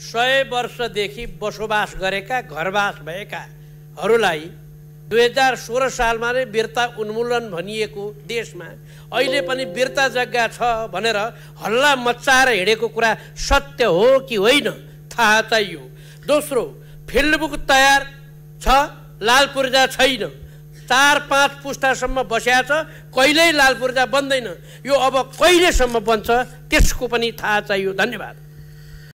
सय वर्षदेखि बसोबास गरेका घरवास भएकाहरूलाई दुई हजार सोह्र सालमा नै वीरता उन्मूलन भनिएको देशमा अहिले पनि वीरता जग्गा छ भनेर हल्ला मच्चाएर हिँडेको कुरा सत्य हो कि होइन थाहा चाहियो दोस्रो फिल्डबुक तयार छ लाल पूर्जा छैन चार पाँच पुस्तासम्म बस्या छ कहिल्यै लाल पूर्जा बन्दैन यो अब कहिलेसम्म बन्छ त्यसको पनि थाहा चाहियो धन्यवाद